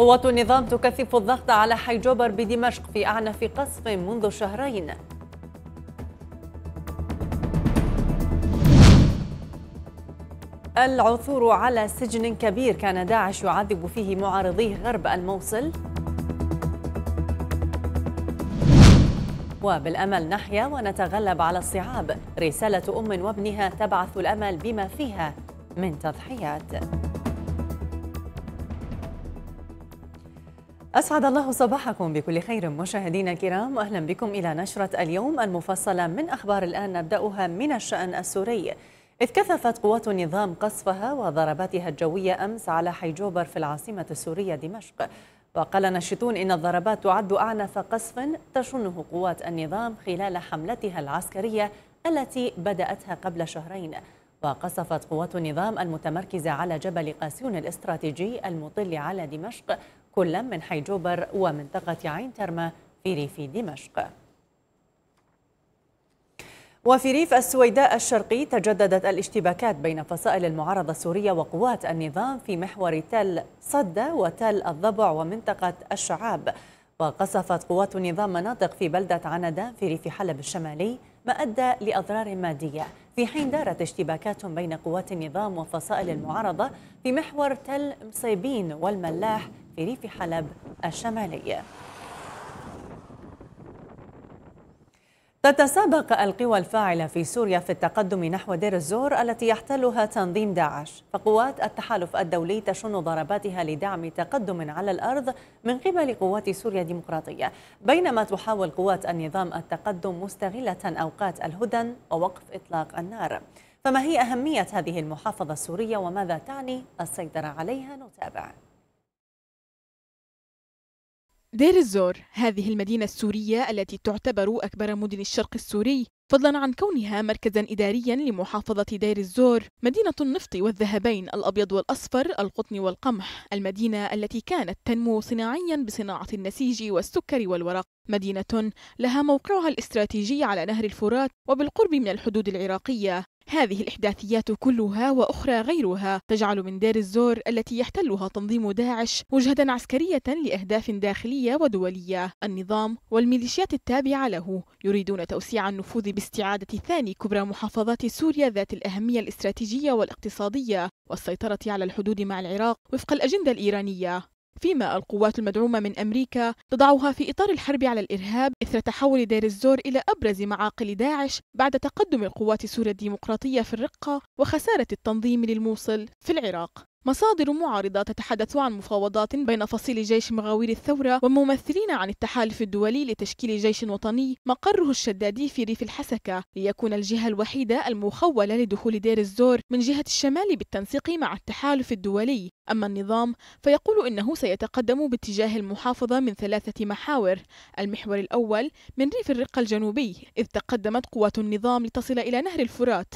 قوات النظام تكثف الضغط على حي جوبر بدمشق في أعنف قصف منذ شهرين العثور على سجن كبير كان داعش يعذب فيه معارضيه غرب الموصل وبالأمل نحيا ونتغلب على الصعاب رسالة أم وابنها تبعث الأمل بما فيها من تضحيات أسعد الله صباحكم بكل خير مشاهدينا الكرام أهلا بكم إلى نشرة اليوم المفصلة من أخبار الآن نبدأها من الشأن السوري إذ كثفت قوات النظام قصفها وضرباتها الجوية أمس على حي جوبر في العاصمة السورية دمشق وقال ناشطون إن الضربات تعد أعنف قصف تشنه قوات النظام خلال حملتها العسكرية التي بدأتها قبل شهرين وقصفت قوات النظام المتمركزة على جبل قاسيون الاستراتيجي المطل على دمشق كل من حي جوبر ومنطقة عين ترمة في ريف دمشق وفي ريف السويداء الشرقي تجددت الاشتباكات بين فصائل المعارضة السورية وقوات النظام في محور تل صدى وتل الضبع ومنطقة الشعاب وقصفت قوات النظام مناطق في بلدة عندا في ريف حلب الشمالي ما أدى لأضرار مادية في حين دارت اشتباكات بين قوات النظام وفصائل المعارضة في محور تل مصيبين والملاح ريف حلب الشمالي تتسابق القوى الفاعلة في سوريا في التقدم نحو دير الزور التي يحتلها تنظيم داعش فقوات التحالف الدولي تشن ضرباتها لدعم تقدم على الأرض من قبل قوات سوريا الديمقراطية بينما تحاول قوات النظام التقدم مستغلة أوقات الهدن ووقف إطلاق النار فما هي أهمية هذه المحافظة السورية وماذا تعني السيطرة عليها نتابع دير الزور هذه المدينة السورية التي تعتبر أكبر مدن الشرق السوري فضلا عن كونها مركزا إداريا لمحافظة دير الزور مدينة النفط والذهبين الأبيض والأصفر القطن والقمح المدينة التي كانت تنمو صناعيا بصناعة النسيج والسكر والورق مدينة لها موقعها الاستراتيجي على نهر الفرات وبالقرب من الحدود العراقية هذه الإحداثيات كلها وأخرى غيرها تجعل من دير الزور التي يحتلها تنظيم داعش مجهدا عسكرية لأهداف داخلية ودولية النظام والميليشيات التابعة له يريدون توسيع النفوذ باستعادة ثاني كبرى محافظات سوريا ذات الأهمية الاستراتيجية والاقتصادية والسيطرة على الحدود مع العراق وفق الأجندة الإيرانية فيما القوات المدعومة من أمريكا تضعها في إطار الحرب على الإرهاب إثر تحول دير الزور إلى أبرز معاقل داعش بعد تقدم القوات سوريا الديمقراطية في الرقة وخسارة التنظيم للموصل في العراق مصادر معارضة تتحدث عن مفاوضات بين فصيل جيش مغاوير الثورة وممثلين عن التحالف الدولي لتشكيل جيش وطني مقره الشدادي في ريف الحسكة ليكون الجهة الوحيدة المخولة لدخول دير الزور من جهة الشمال بالتنسيق مع التحالف الدولي أما النظام فيقول إنه سيتقدم باتجاه المحافظة من ثلاثة محاور المحور الأول من ريف الرقة الجنوبي إذ تقدمت قوات النظام لتصل إلى نهر الفرات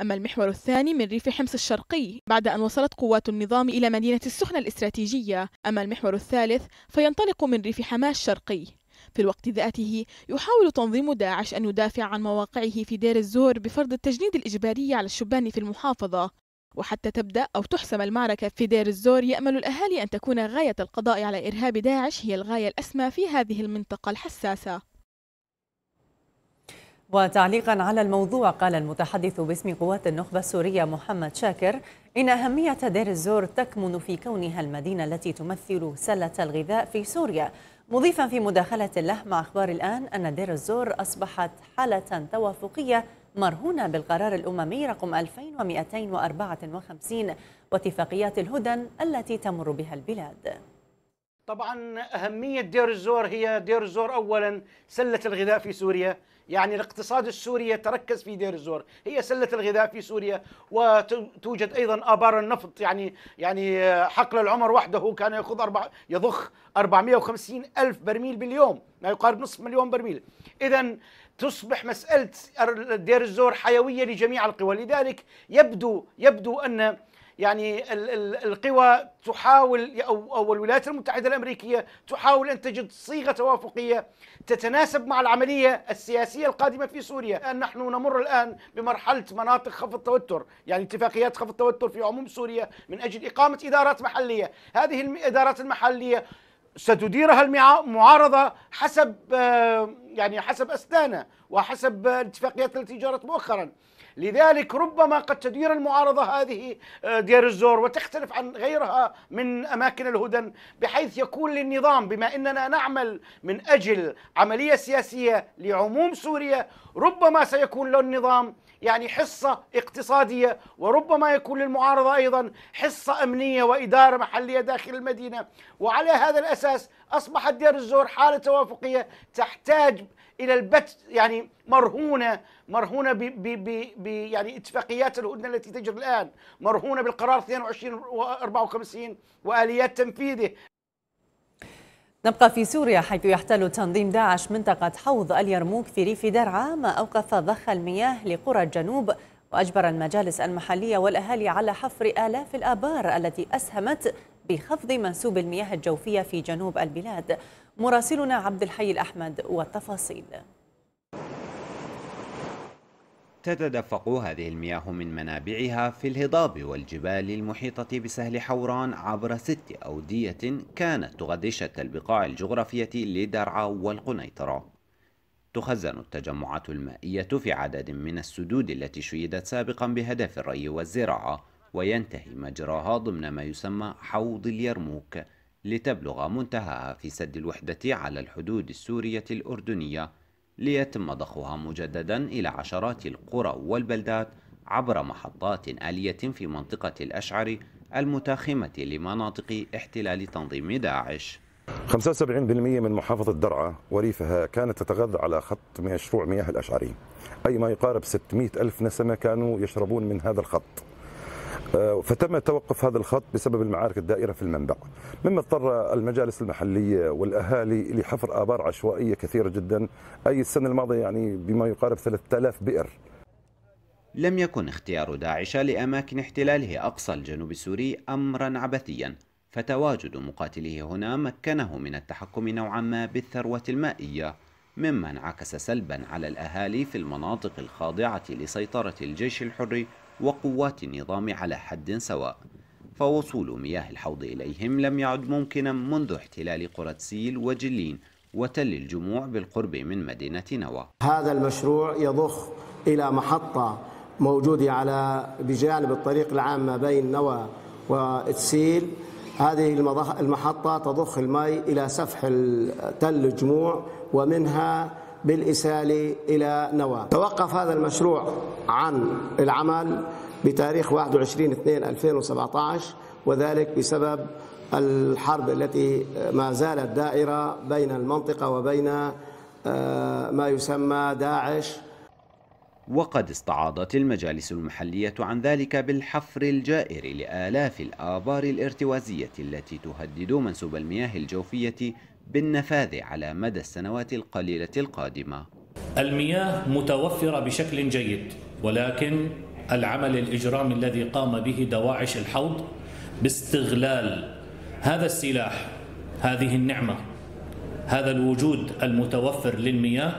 أما المحور الثاني من ريف حمص الشرقي بعد أن وصلت قوات النظام إلى مدينة السخنة الاستراتيجية أما المحور الثالث فينطلق من ريف حماه الشرقي في الوقت ذاته يحاول تنظيم داعش أن يدافع عن مواقعه في دير الزور بفرض التجنيد الإجباري على الشبان في المحافظة وحتى تبدأ أو تحسم المعركة في دير الزور يأمل الأهالي أن تكون غاية القضاء على إرهاب داعش هي الغاية الأسمى في هذه المنطقة الحساسة وتعليقا على الموضوع قال المتحدث باسم قوات النخبة السورية محمد شاكر إن أهمية دير الزور تكمن في كونها المدينة التي تمثل سلة الغذاء في سوريا مضيفا في مداخلة له مع أخبار الآن أن دير الزور أصبحت حالة توافقية مرهونة بالقرار الأممي رقم 2254 واتفاقيات الهدن التي تمر بها البلاد طبعا أهمية دير الزور هي دير الزور أولا سلة الغذاء في سوريا يعني الاقتصاد السوري يتركز في دير الزور هي سلة الغذاء في سوريا وتوجد أيضا آبار النفط يعني يعني حقل العمر وحده كان يخذ أربع يضخ 450 ألف برميل باليوم ما يقارب نصف مليون برميل إذا تصبح مسألة دير الزور حيوية لجميع القوى لذلك يبدو يبدو أن يعني القوى تحاول أو, الولايات المتحدة الأمريكية تحاول أن تجد صيغة توافقية تتناسب مع العملية السياسية القادمة في سوريا أن نحن نمر الآن بمرحلة مناطق خفض التوتر، يعني اتفاقيات خفض التوتر في عموم سوريا من أجل إقامة إدارات محلية هذه الإدارات المحلية ستديرها المعارضة حسب آه، يعني حسب أسنانه وحسب الاتفاقيات التي جرت مؤخرا لذلك ربما قد تدير المعارضة هذه آه، دير الزور وتختلف عن غيرها من أماكن الهدن بحيث يكون للنظام بما أننا نعمل من أجل عملية سياسية لعموم سوريا ربما سيكون له النظام يعني حصة اقتصادية وربما يكون للمعارضة أيضا حصة أمنية وإدارة محلية داخل المدينة وعلى هذا الأساس أصبحت دير الزور حالة توافقية تحتاج الى البت يعني مرهونه مرهونه ب ب ب ب يعني اتفاقيات الهدنه التي تجري الان مرهونه بالقرار 22 و54 واليات تنفيذه نبقى في سوريا حيث يحتل تنظيم داعش منطقة حوض اليرموك في ريف درعا ما أوقف ضخ المياه لقرى الجنوب وأجبر المجالس المحلية والأهالي على حفر آلاف الآبار التي أسهمت بخفض منسوب المياه الجوفية في جنوب البلاد مراسلنا عبد الحي الأحمد والتفاصيل تتدفق هذه المياه من منابعها في الهضاب والجبال المحيطة بسهل حوران عبر ست أودية كانت تغذي شتى البقاع الجغرافية لدرعا والقنيطرة تخزن التجمعات المائية في عدد من السدود التي شيدت سابقا بهدف الري والزراعة وينتهي مجراها ضمن ما يسمى حوض اليرموك لتبلغ منتهاها في سد الوحدة على الحدود السورية الأردنية ليتم ضخها مجددا إلى عشرات القرى والبلدات عبر محطات آلية في منطقة الأشعر المتاخمة لمناطق احتلال تنظيم داعش 75% من محافظة درعا وريفها كانت تتغذى على خط مشروع مياه الأشعري أي ما يقارب 600 ألف نسمة كانوا يشربون من هذا الخط آه، فتم توقف هذا الخط بسبب المعارك الدائرة في المنبع مما اضطر المجالس المحلية والأهالي لحفر آبار عشوائية كثيرة جدا أي السنة الماضية يعني بما يقارب 3000 بئر لم يكن اختيار داعش لأماكن احتلاله أقصى الجنوب السوري أمرا عبثيا فتواجد مقاتليه هنا مكنه من التحكم نوعا ما بالثروة المائية مما انعكس سلبا على الأهالي في المناطق الخاضعة لسيطرة الجيش الحر وقوات النظام على حد سواء فوصول مياه الحوض إليهم لم يعد ممكنا منذ احتلال قرى سيل وجلين وتل الجموع بالقرب من مدينة نوى هذا المشروع يضخ إلى محطة موجودة على بجانب الطريق العام ما بين نوى وتسيل هذه المحطة تضخ الماء إلى سفح تل الجموع ومنها بالإسهال إلى نواة توقف هذا المشروع عن العمل بتاريخ 21 2 2017 وذلك بسبب الحرب التي ما زالت دائرة بين المنطقة وبين آه، ما يسمى داعش وقد استعاضت المجالس المحلية عن ذلك بالحفر الجائر لآلاف الآبار الارتوازية التي تهدد منسوب المياه الجوفية بالنفاذ على مدى السنوات القليلة القادمة المياه متوفرة بشكل جيد ولكن العمل الإجرامي الذي قام به دواعش الحوض باستغلال هذا السلاح هذه النعمة هذا الوجود المتوفر للمياه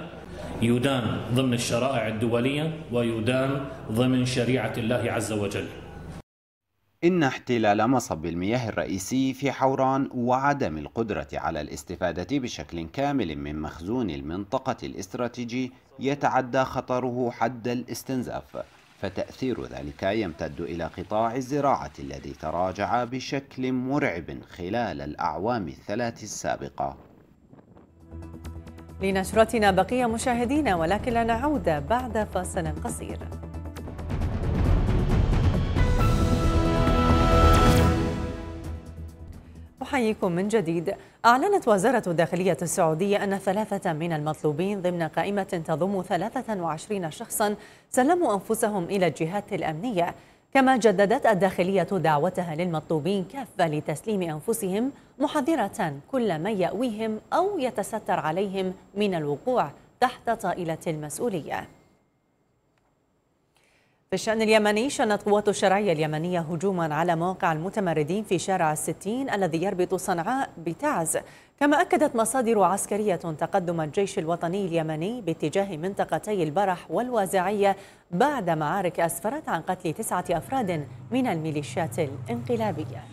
يدان ضمن الشرائع الدولية ويدان ضمن شريعة الله عز وجل إن احتلال مصب المياه الرئيسي في حوران وعدم القدرة على الاستفادة بشكل كامل من مخزون المنطقة الاستراتيجي يتعدى خطره حد الاستنزاف فتأثير ذلك يمتد إلى قطاع الزراعة الذي تراجع بشكل مرعب خلال الأعوام الثلاث السابقة لنشرتنا بقية مشاهدينا ولكن لنعود بعد فاصل قصير أحييكم من جديد أعلنت وزارة الداخلية السعودية أن ثلاثة من المطلوبين ضمن قائمة تضم 23 شخصا سلموا أنفسهم إلى الجهات الأمنية كما جددت الداخلية دعوتها للمطلوبين كافة لتسليم أنفسهم محذرة كل ما يأويهم أو يتستر عليهم من الوقوع تحت طائلة المسؤولية في الشأن اليمني شنت قوات الشرعية اليمنية هجوما على موقع المتمردين في شارع الستين الذي يربط صنعاء بتعز كما أكدت مصادر عسكرية تقدم الجيش الوطني اليمني باتجاه منطقتي البرح والوازعية بعد معارك أسفرت عن قتل تسعة أفراد من الميليشيات الانقلابية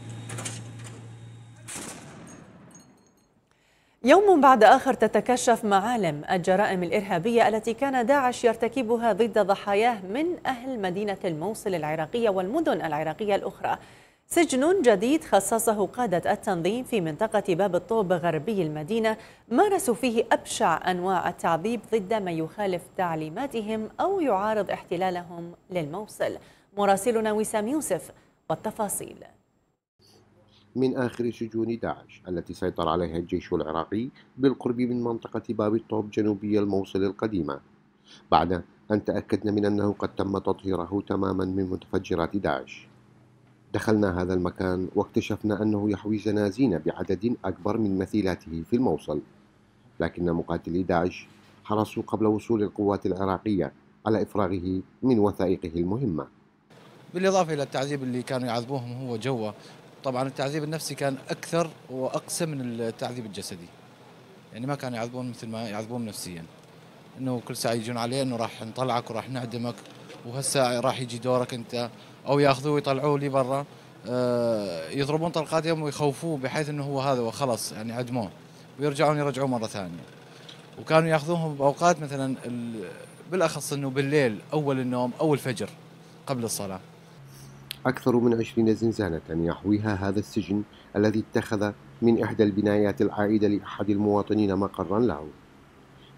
يوم بعد آخر تتكشف معالم الجرائم الإرهابية التي كان داعش يرتكبها ضد ضحاياه من أهل مدينة الموصل العراقية والمدن العراقية الأخرى سجن جديد خصصه قادة التنظيم في منطقة باب الطوب غربي المدينة مارسوا فيه أبشع أنواع التعذيب ضد من يخالف تعليماتهم أو يعارض احتلالهم للموصل مراسلنا وسام يوسف والتفاصيل من آخر سجون داعش التي سيطر عليها الجيش العراقي بالقرب من منطقة باب الطوب جنوبي الموصل القديمة بعد أن تأكدنا من أنه قد تم تطهيره تماما من متفجرات داعش دخلنا هذا المكان واكتشفنا أنه يحوي زنازين بعدد أكبر من مثيلاته في الموصل لكن مقاتلي داعش حرصوا قبل وصول القوات العراقية على إفراغه من وثائقه المهمة بالإضافة إلى التعذيب اللي كانوا يعذبوهم هو جوا طبعا التعذيب النفسي كان اكثر واقسى من التعذيب الجسدي يعني ما كانوا يعذبون مثل ما يعذبون نفسيا انه كل ساعه يجون عليه انه راح نطلعك وراح نعدمك وهالساعه راح يجي دورك انت او ياخذوه ويطلعوه لي برا آه، يضربون طلقات يوم ويخوفوه بحيث انه هو هذا وخلص يعني عدموه ويرجعون يرجعوه مره ثانيه وكانوا ياخذوهم باوقات مثلا بالاخص انه بالليل اول النوم او الفجر قبل الصلاه أكثر من عشرين زنزانة يحويها هذا السجن الذي اتخذ من إحدى البنايات العائدة لأحد المواطنين مقرا له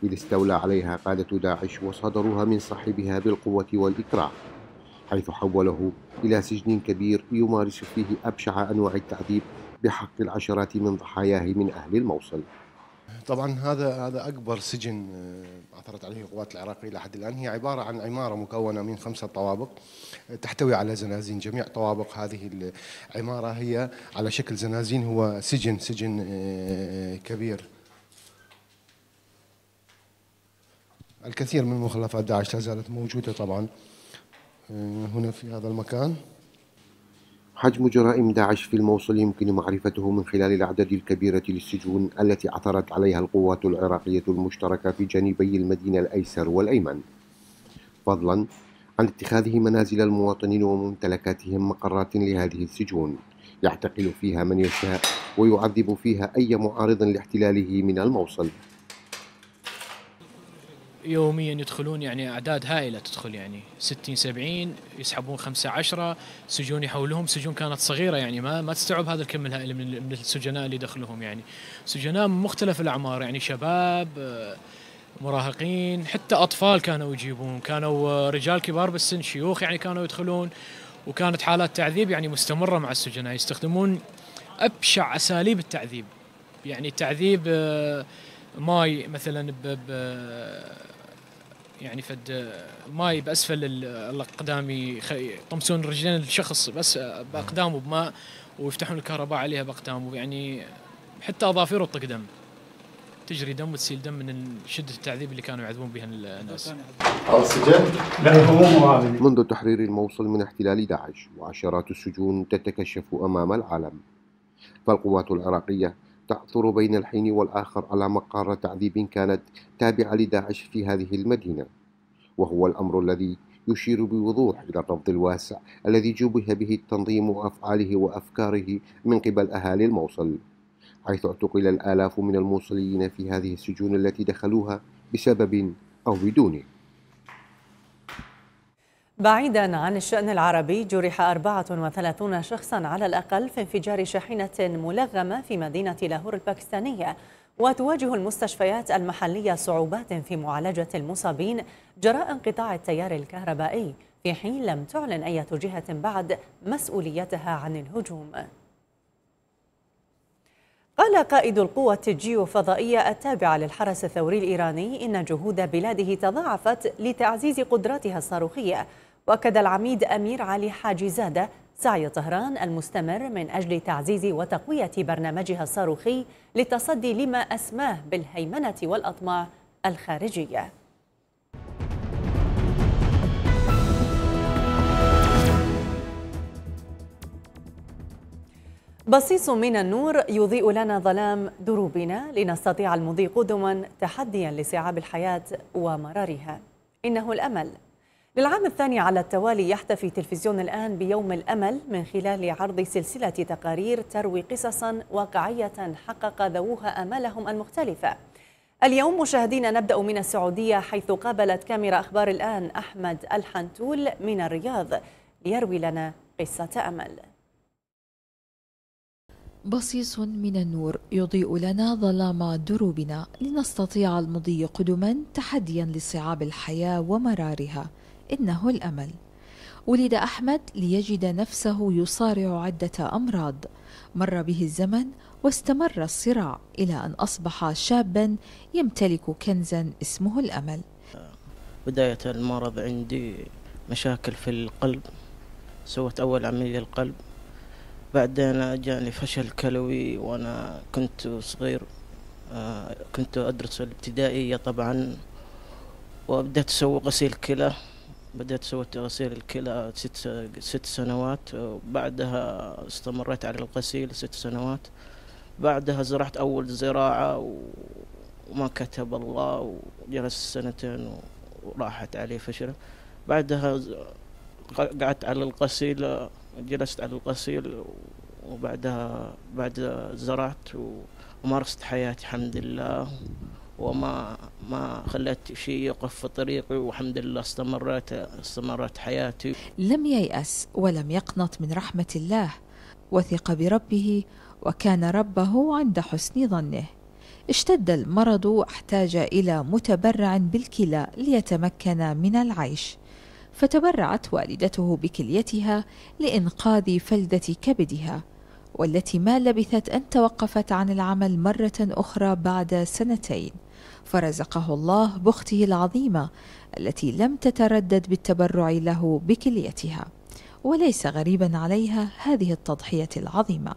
إذ استولى عليها قادة داعش وصادروها من صاحبها بالقوة والإكراه حيث حوله إلى سجن كبير يمارس فيه أبشع أنواع التعذيب بحق العشرات من ضحاياه من أهل الموصل طبعا هذا هذا اكبر سجن عثرت آه، عليه القوات العراقيه الى حد الان هي عباره عن عماره مكونه من خمسه طوابق آه، تحتوي على زنازين جميع طوابق هذه العماره هي على شكل زنازين هو سجن سجن آه، كبير الكثير من مخلفات داعش لا زالت موجوده طبعا هنا في هذا المكان حجم جرائم داعش في الموصل يمكن معرفته من خلال الأعداد الكبيرة للسجون التي عثرت عليها القوات العراقية المشتركة في جانبي المدينة الأيسر والأيمن فضلا عن اتخاذه منازل المواطنين وممتلكاتهم مقرات لهذه السجون يعتقل فيها من يشاء ويعذب فيها أي معارض لاحتلاله من الموصل يوميا يدخلون يعني اعداد هائله تدخل يعني 60 70 يسحبون 5 10 سجون يحولهم سجون كانت صغيره يعني ما ما تستوعب هذا الكم الهائل من السجناء اللي دخلهم يعني سجناء من مختلف الاعمار يعني شباب آه، مراهقين حتى اطفال كانوا يجيبون كانوا آه، رجال كبار بالسن شيوخ يعني كانوا يدخلون وكانت حالات تعذيب يعني مستمره مع السجناء يستخدمون ابشع اساليب التعذيب يعني تعذيب آه، ماي مثلا ب يعني فد ماي باسفل الاقدام يطمسون رجلين الشخص بس آه، باقدامه بماء ويفتحون الكهرباء عليها باقدامه يعني حتى اظافره تطق دم تجري دم وتسيل دم من شده التعذيب اللي كانوا يعذبون بها الناس. نعم. منذ تحرير الموصل من احتلال داعش وعشرات السجون تتكشف امام العالم. فالقوات العراقيه تعثر بين الحين والآخر على مقر تعذيب كانت تابعة لداعش في هذه المدينة وهو الأمر الذي يشير بوضوح إلى الرفض الواسع الذي جوبه به التنظيم وأفعاله وأفكاره من قبل أهالي الموصل حيث اعتقل الآلاف من الموصليين في هذه السجون التي دخلوها بسبب أو بدونه بعيدا عن الشأن العربي جرح 34 شخصا على الأقل في انفجار شاحنة ملغمة في مدينة لاهور الباكستانية وتواجه المستشفيات المحلية صعوبات في معالجة المصابين جراء انقطاع التيار الكهربائي في حين لم تعلن أي جهة بعد مسؤوليتها عن الهجوم قال قائد القوة الجيوفضائية التابعة للحرس الثوري الإيراني إن جهود بلاده تضاعفت لتعزيز قدراتها الصاروخية واكد العميد امير علي حاجي زاده سعي طهران المستمر من اجل تعزيز وتقويه برنامجها الصاروخي للتصدي لما اسماه بالهيمنه والاطماع الخارجيه بصيص من النور يضيء لنا ظلام دروبنا لنستطيع المضي قدما تحديا لصعاب الحياة ومرارها إنه الأمل للعام الثاني على التوالي يحتفي تلفزيون الآن بيوم الأمل من خلال عرض سلسلة تقارير تروي قصصا واقعية حقق ذووها آمالهم المختلفة اليوم مشاهدينا نبدأ من السعودية حيث قابلت كاميرا أخبار الآن أحمد الحنتول من الرياض ليروي لنا قصة أمل بصيص من النور يضيء لنا ظلام دروبنا لنستطيع المضي قدما تحديا لصعاب الحياة ومرارها إنه الأمل ولد أحمد ليجد نفسه يصارع عدة أمراض مر به الزمن واستمر الصراع إلى أن أصبح شابا يمتلك كنزا اسمه الأمل بداية المرض عندي مشاكل في القلب سويت أول عملية القلب بعدين جاني فشل كلوي وأنا كنت صغير آه، كنت أدرس الابتدائية طبعا وبدأت أسوي غسيل كلى بدأت سويت غسيل الكلى ست, ست سنوات وبعدها استمريت على الغسيل ست سنوات بعدها زرعت أول زراعة وما كتب الله وجلست سنتين وراحت علي فشلة بعدها قعدت على الغسيل جلست على الغسيل وبعدها بعد زرعت ومارست حياتي الحمد لله وما ما خلت شيء يقف في طريقي والحمد لله استمرت استمرت حياتي لم ييأس ولم يقنط من رحمة الله وثق بربه وكان ربه عند حسن ظنه اشتد المرض واحتاج إلى متبرع بالكلى ليتمكن من العيش فتبرعت والدته بكليتها لإنقاذ فلدة كبدها والتي ما لبثت أن توقفت عن العمل مرة أخرى بعد سنتين فرزقه الله باخته العظيمه التي لم تتردد بالتبرع له بكليتها وليس غريبا عليها هذه التضحيه العظيمه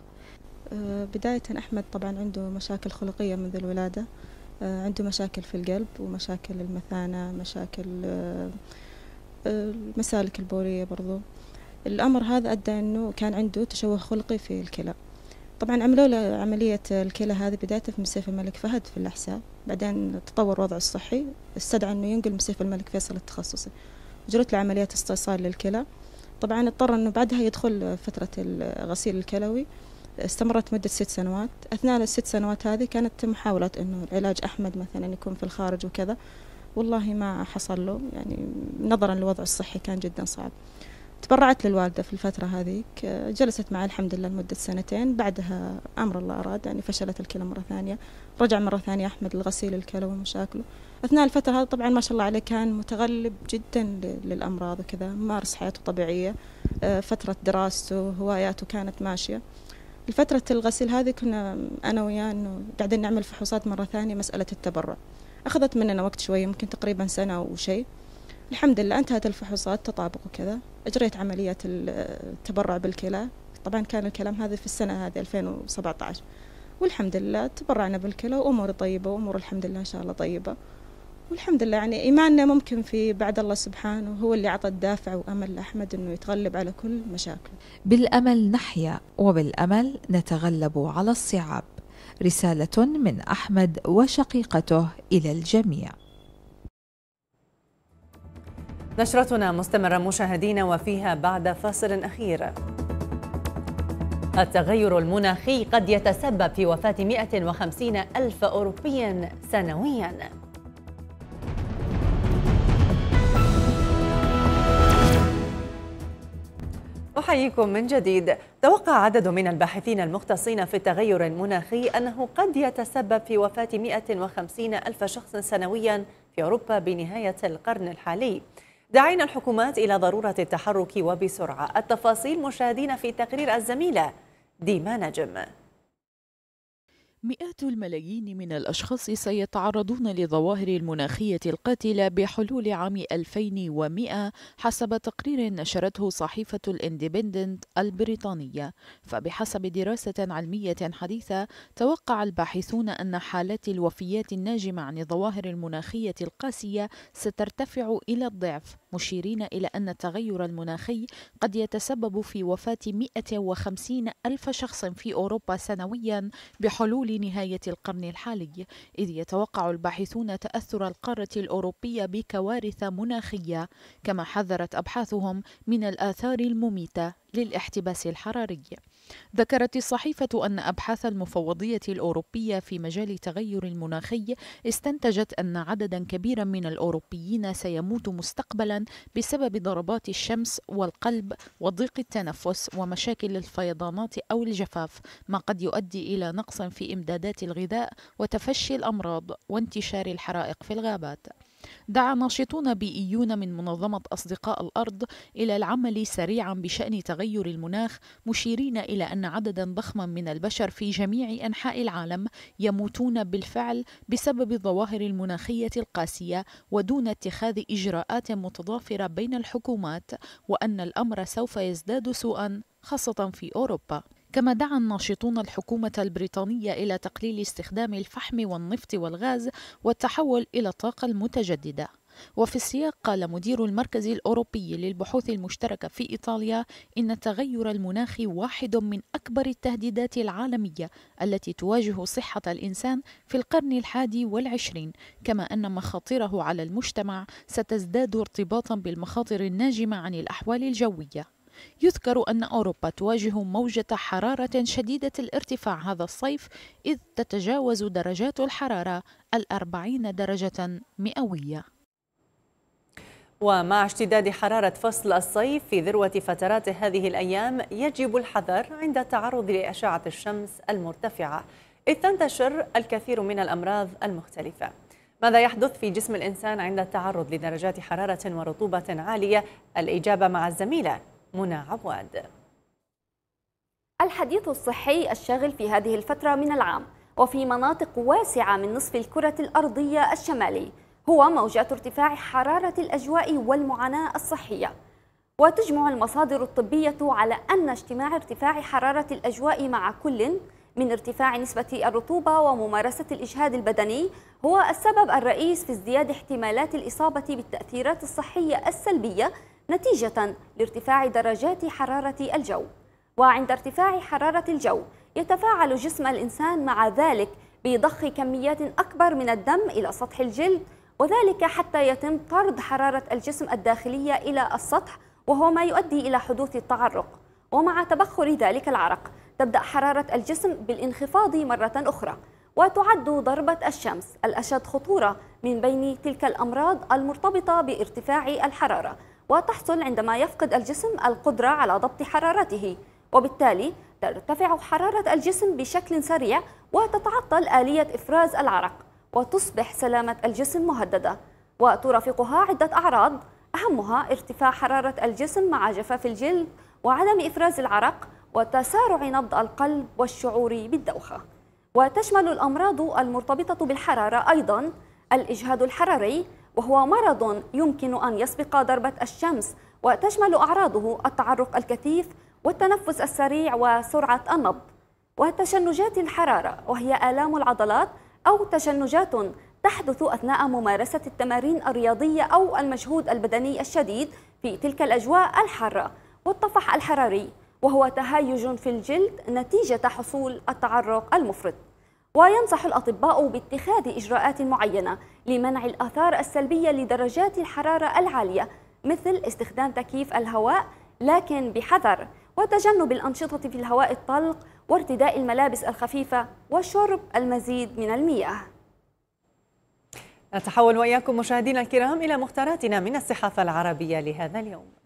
آه، بدايه احمد طبعا عنده مشاكل خلقيه منذ الولاده آه، عنده مشاكل في القلب ومشاكل المثانه مشاكل آه، المسالك البوليه برضو الامر هذا ادى انه كان عنده تشوه خلقي في الكلى طبعا عملوا له عملية الكلى هذه بداية في مستشفى الملك فهد في الأحساء بعدين تطور وضعه الصحي استدعى أنه ينقل من الملك فيصل التخصصي جرت له عمليات استئصال للكلى طبعا اضطر أنه بعدها يدخل فترة الغسيل الكلوي استمرت مدة ست سنوات أثناء الست سنوات هذه كانت محاولات أنه علاج أحمد مثلا يكون في الخارج وكذا والله ما حصل له يعني نظرا للوضع الصحي كان جدا صعب تبرعت للوالدة في الفترة هذيك آه، جلست معي الحمد لله لمدة سنتين بعدها أمر الله أراد يعني فشلت الكلى مرة ثانية رجع مرة ثانية أحمد الغسيل الكلى ومشاكله أثناء الفترة هذه طبعا ما شاء الله عليه كان متغلب جدا للأمراض وكذا مارس حياته طبيعية آه، فترة دراسته هواياته كانت ماشية الفترة الغسيل هذه كنا أنا وياه إنه قاعدين نعمل فحوصات مرة ثانية مسألة التبرع أخذت مننا وقت شوي يمكن تقريبا سنة شيء الحمد لله انتهت الفحوصات تطابق وكذا اجريت عمليه التبرع بالكلى طبعا كان الكلام هذا في السنه هذه 2017 والحمد لله تبرعنا بالكلى وامور طيبه وامور الحمد لله ان شاء الله طيبه والحمد لله يعني ايماننا ممكن في بعد الله سبحانه هو اللي اعطى الدافع وامل لاحمد انه يتغلب على كل مشاكله. بالامل نحيا وبالامل نتغلب على الصعاب. رساله من احمد وشقيقته الى الجميع. نشرتنا مستمرة مشاهدينا وفيها بعد فاصل أخير التغير المناخي قد يتسبب في وفاة 150 ألف أوروبي سنوياً أحييكم من جديد توقع عدد من الباحثين المختصين في التغير المناخي أنه قد يتسبب في وفاة 150 ألف شخص سنويا في أوروبا بنهاية القرن الحالي داعين الحكومات إلى ضرورة التحرك وبسرعة التفاصيل مشاهدين في تقرير الزميلة ديما نجم مئات الملايين من الأشخاص سيتعرضون لظواهر المناخية القاتلة بحلول عام 2100 حسب تقرير نشرته صحيفة الاندبندنت البريطانية فبحسب دراسة علمية حديثة توقع الباحثون أن حالات الوفيات الناجمة عن الظواهر المناخية القاسية سترتفع إلى الضعف مشيرين إلى أن التغير المناخي قد يتسبب في وفاة 150 ألف شخص في أوروبا سنويا بحلول نهاية القرن الحالي إذ يتوقع الباحثون تأثر القارة الأوروبية بكوارث مناخية كما حذرت أبحاثهم من الآثار المميتة للاحتباس الحراري ذكرت الصحيفة أن أبحاث المفوضية الأوروبية في مجال التغير المناخي استنتجت أن عددا كبيرا من الأوروبيين سيموت مستقبلا بسبب ضربات الشمس والقلب وضيق التنفس ومشاكل الفيضانات أو الجفاف ما قد يؤدي إلى نقص في إمدادات الغذاء وتفشي الأمراض وانتشار الحرائق في الغابات دعا ناشطون بيئيون من منظمة أصدقاء الأرض إلى العمل سريعا بشأن تغير المناخ مشيرين إلى أن عددا ضخما من البشر في جميع أنحاء العالم يموتون بالفعل بسبب الظواهر المناخية القاسية ودون اتخاذ إجراءات متضافرة بين الحكومات وأن الأمر سوف يزداد سوءا خاصة في أوروبا كما دعا الناشطون الحكومة البريطانية إلى تقليل استخدام الفحم والنفط والغاز والتحول إلى الطاقة المتجددة وفي السياق قال مدير المركز الأوروبي للبحوث المشتركة في إيطاليا إن التغير المناخي واحد من أكبر التهديدات العالمية التي تواجه صحة الإنسان في القرن الحادي والعشرين كما أن مخاطره على المجتمع ستزداد ارتباطا بالمخاطر الناجمة عن الأحوال الجوية يذكر أن أوروبا تواجه موجة حرارة شديدة الارتفاع هذا الصيف إذ تتجاوز درجات الحرارة الأربعين درجة مئوية ومع اشتداد حرارة فصل الصيف في ذروة فترات هذه الأيام يجب الحذر عند التعرض لأشعة الشمس المرتفعة إذ تنتشر الكثير من الأمراض المختلفة ماذا يحدث في جسم الإنسان عند التعرض لدرجات حرارة ورطوبة عالية؟ الإجابة مع الزميلة منى عواد الحديث الصحي الشاغل في هذه الفترة من العام وفي مناطق واسعة من نصف الكرة الأرضية الشمالي هو موجات ارتفاع حرارة الأجواء والمعاناة الصحية وتجمع المصادر الطبية على أن اجتماع ارتفاع حرارة الأجواء مع كل من ارتفاع نسبة الرطوبة وممارسة الإجهاد البدني هو السبب الرئيس في ازدياد احتمالات الإصابة بالتأثيرات الصحية السلبية نتيجة لارتفاع درجات حرارة الجو وعند ارتفاع حرارة الجو يتفاعل جسم الإنسان مع ذلك بضخ كميات أكبر من الدم إلى سطح الجلد وذلك حتى يتم طرد حرارة الجسم الداخلية إلى السطح وهو ما يؤدي إلى حدوث التعرق ومع تبخر ذلك العرق تبدأ حرارة الجسم بالانخفاض مرة أخرى وتعد ضربة الشمس الأشد خطورة من بين تلك الأمراض المرتبطة بارتفاع الحرارة وتحصل عندما يفقد الجسم القدرة على ضبط حرارته وبالتالي ترتفع حرارة الجسم بشكل سريع وتتعطل آلية إفراز العرق وتصبح سلامة الجسم مهددة وترافقها عدة أعراض أهمها ارتفاع حرارة الجسم مع جفاف الجلد وعدم إفراز العرق وتسارع نبض القلب والشعور بالدوخة وتشمل الأمراض المرتبطة بالحرارة أيضا الإجهاد الحراري وهو مرض يمكن أن يسبق ضربة الشمس وتشمل أعراضه التعرق الكثيف والتنفس السريع وسرعة النبض وتشنجات الحرارة وهي آلام العضلات أو تشنجات تحدث أثناء ممارسة التمارين الرياضية أو المجهود البدني الشديد في تلك الأجواء الحارة والطفح الحراري وهو تهيج في الجلد نتيجة حصول التعرق المفرط وينصح الأطباء باتخاذ إجراءات معينة لمنع الآثار السلبية لدرجات الحرارة العالية مثل استخدام تكييف الهواء لكن بحذر وتجنب الأنشطة في الهواء الطلق وارتداء الملابس الخفيفة وشرب المزيد من المياه نتحول وإياكم مشاهدينا الكرام إلى مختاراتنا من الصحافة العربية لهذا اليوم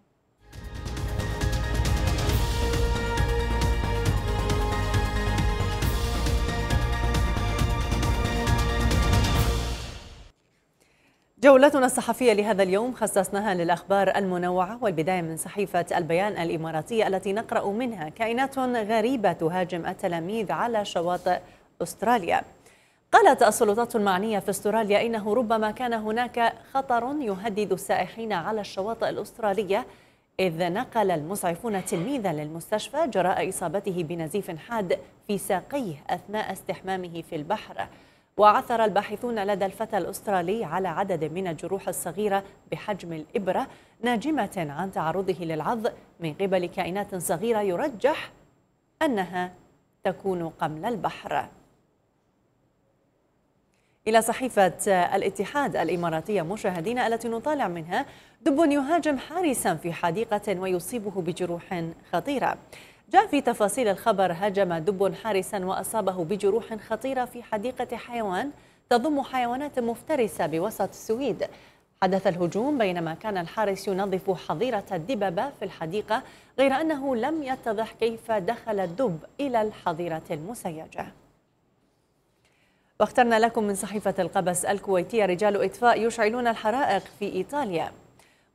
جولتنا الصحفية لهذا اليوم خصصناها للأخبار المنوعة والبداية من صحيفة البيان الإماراتية التي نقرأ منها كائنات غريبة تهاجم التلاميذ على شواطئ أستراليا قالت السلطات المعنية في أستراليا إنه ربما كان هناك خطر يهدد السائحين على الشواطئ الأسترالية إذ نقل المسعفون تلميذا للمستشفى جراء إصابته بنزيف حاد في ساقيه أثناء استحمامه في البحر وعثر الباحثون لدى الفتى الأسترالي على عدد من الجروح الصغيرة بحجم الإبرة ناجمة عن تعرضه للعض من قبل كائنات صغيرة يرجح أنها تكون قمل البحر إلى صحيفة الاتحاد الإماراتية مشاهدينا التي نطالع منها دب يهاجم حارسا في حديقة ويصيبه بجروح خطيرة جاء في تفاصيل الخبر هجم دب حارسا وأصابه بجروح خطيرة في حديقة حيوان تضم حيوانات مفترسة بوسط السويد حدث الهجوم بينما كان الحارس ينظف حظيرة الدببة في الحديقة غير أنه لم يتضح كيف دخل الدب إلى الحظيرة المسيجة واخترنا لكم من صحيفة القبس الكويتية رجال إطفاء يشعلون الحرائق في إيطاليا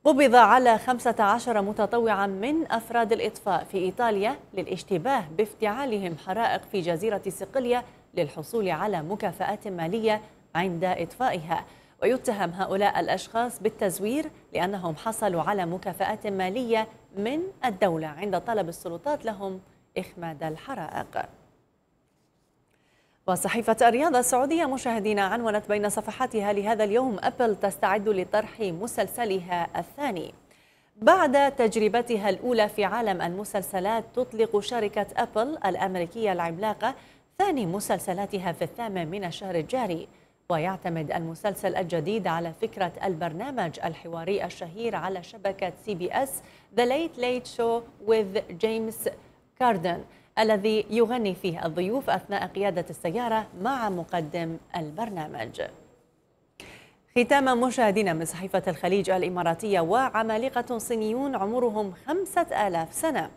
قبض على 15 متطوعا من أفراد الإطفاء في إيطاليا للاشتباه بافتعالهم حرائق في جزيرة صقلية للحصول على مكافآت مالية عند إطفائها ويتهم هؤلاء الأشخاص بالتزوير لأنهم حصلوا على مكافآت مالية من الدولة عند طلب السلطات لهم إخماد الحرائق وصحيفة الرياضة السعودية مشاهدين عنونت بين صفحاتها لهذا اليوم أبل تستعد لطرح مسلسلها الثاني بعد تجربتها الأولى في عالم المسلسلات تطلق شركة أبل الأمريكية العملاقة ثاني مسلسلاتها في الثامن من الشهر الجاري ويعتمد المسلسل الجديد على فكرة البرنامج الحواري الشهير على شبكة سي بي اس The Late Late Show with James Carden الذي يغني فيه الضيوف أثناء قيادة السيارة مع مقدم البرنامج ختاما مشاهدينا من صحيفة الخليج الإماراتية وعمالقة صينيون عمرهم خمسة آلاف سنة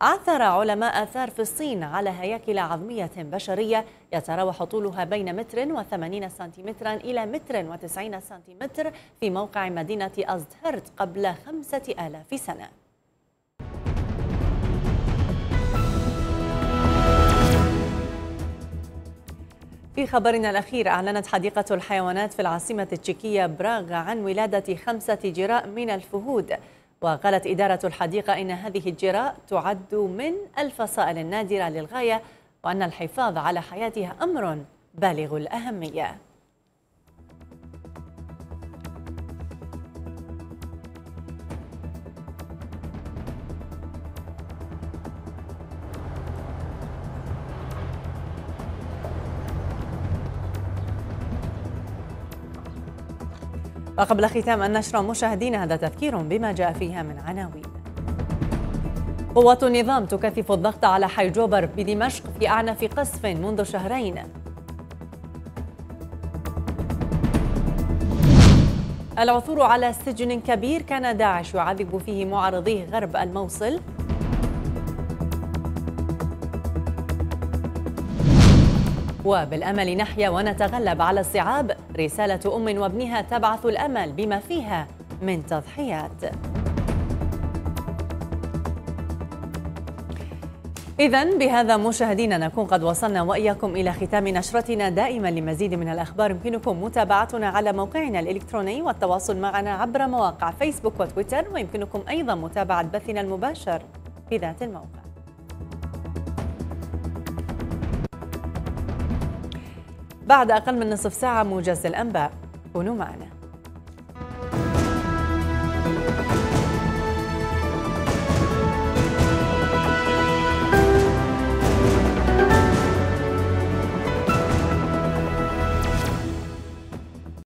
عثر علماء آثار في الصين على هياكل عظمية بشرية يتراوح طولها بين متر وثمانين سنتيمترا إلى متر وتسعين سنتيمتر في موقع مدينة أزدهرت قبل خمسة آلاف سنة في خبرنا الأخير أعلنت حديقة الحيوانات في العاصمة التشيكية براغ عن ولادة خمسة جراء من الفهود وقالت إدارة الحديقة إن هذه الجراء تعد من الفصائل النادرة للغاية وأن الحفاظ على حياتها أمر بالغ الأهمية وقبل ختام النشرة مشاهدينا هذا تذكير بما جاء فيها من عناوين قوات النظام تكثف الضغط على حي جوبر بدمشق في أعنف قصف منذ شهرين العثور على سجن كبير كان داعش يعذب فيه معارضيه غرب الموصل وبالأمل نحيا ونتغلب على الصعاب رسالة أم وابنها تبعث الأمل بما فيها من تضحيات إذا بهذا مشاهدينا نكون قد وصلنا وإياكم إلى ختام نشرتنا دائما لمزيد من الأخبار يمكنكم متابعتنا على موقعنا الإلكتروني والتواصل معنا عبر مواقع فيسبوك وتويتر ويمكنكم أيضا متابعة بثنا المباشر في ذات الموقع بعد أقل من نصف ساعة موجز الأنباء كونوا معنا